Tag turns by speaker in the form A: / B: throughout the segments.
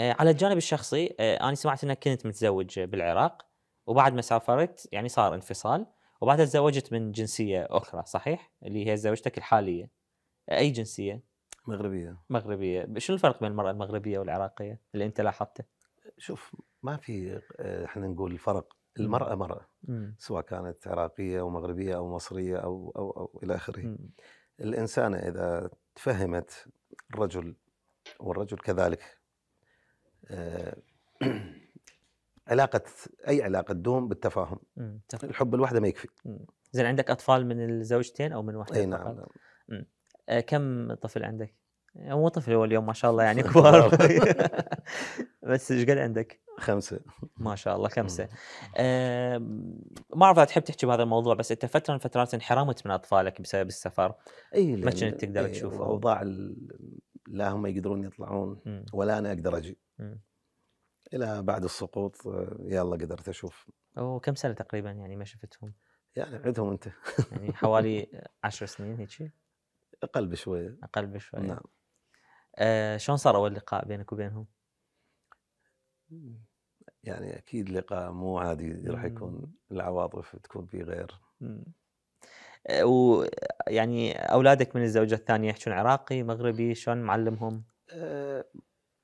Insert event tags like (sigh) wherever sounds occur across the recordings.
A: آه، على الجانب الشخصي آه، انا سمعت انك كنت متزوج بالعراق وبعد ما سافرت يعني صار انفصال وبعدها تزوجت من جنسيه اخرى صحيح؟ اللي هي زوجتك الحاليه. اي جنسيه؟ مغربيه. مغربيه، شو الفرق بين المراه المغربيه والعراقيه
B: اللي انت لاحظته؟ شوف ما في آه، احنا نقول فرق، المراه مراه سواء كانت عراقيه او مغربيه او مصريه او او او الى اخره. الانسانه اذا تفهمت الرجل والرجل كذلك آه، (clears throat) علاقه اي علاقه تدوم بالتفاهم مم. الحب الوحده ما يكفي
A: زين عندك اطفال من الزوجتين او من واحده اي نعم, نعم. آه كم طفل عندك؟ آه، مو طفل هو اليوم ما شاء الله يعني (laughs) كبار (laughs) (laughs) بس ايش قد عندك؟ خمسه ما شاء الله خمسه آه ما اعرف تحب تحكي بهذا الموضوع بس انت فتره من فترات انحرمت من اطفالك بسبب السفر اي ما كنت تقدر أي تشوفه الاوضاع
B: لا هم يقدرون يطلعون ولا انا اقدر اجي الى بعد السقوط آه، يلا قدرت اشوف
A: او كم سنه تقريبا يعني ما شفتهم؟ يعني عدهم انت يعني حوالي
B: 10 سنين هيك
A: اقل بشويه اقل بشويه نعم آه شلون صار اول لقاء بينك وبينهم؟
B: يعني اكيد لقاء مو عادي راح يكون العواطف تكون فيه غير آه، ويعني اولادك من
A: الزوجه الثانيه يحكون عراقي مغربي شلون معلمهم؟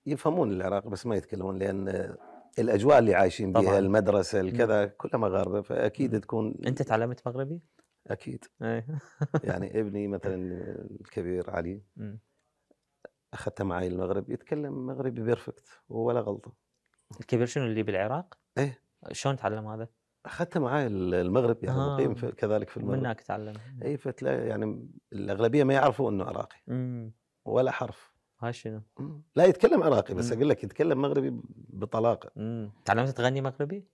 B: يفهمون العراق بس ما يتكلمون لان الاجواء اللي عايشين بها المدرسه الكذا كلها مغاربه فاكيد تكون انت تعلمت مغربي؟ اكيد إيه. (laughs) يعني ابني مثلا الكبير علي اخذته معي المغرب يتكلم مغربي بيرفكت ولا غلطه الكبير شنو اللي بالعراق؟ ايه شلون تعلم هذا؟ اخذته معي المغرب يعني آه. مقيم كذلك في المغرب من هناك تعلم اي فتلاقي يعني الاغلبيه ما يعرفوا انه عراقي مم. ولا حرف شنو؟ لا يتكلم عراقي بس اقول لك يتكلم مغربي بطلاقه تعلمت تغني مغربي؟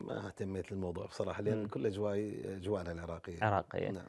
B: ما اهتميت للموضوع بصراحه لان مم. كل اجوائي اجوائنا العراقيه عراقيه نعم.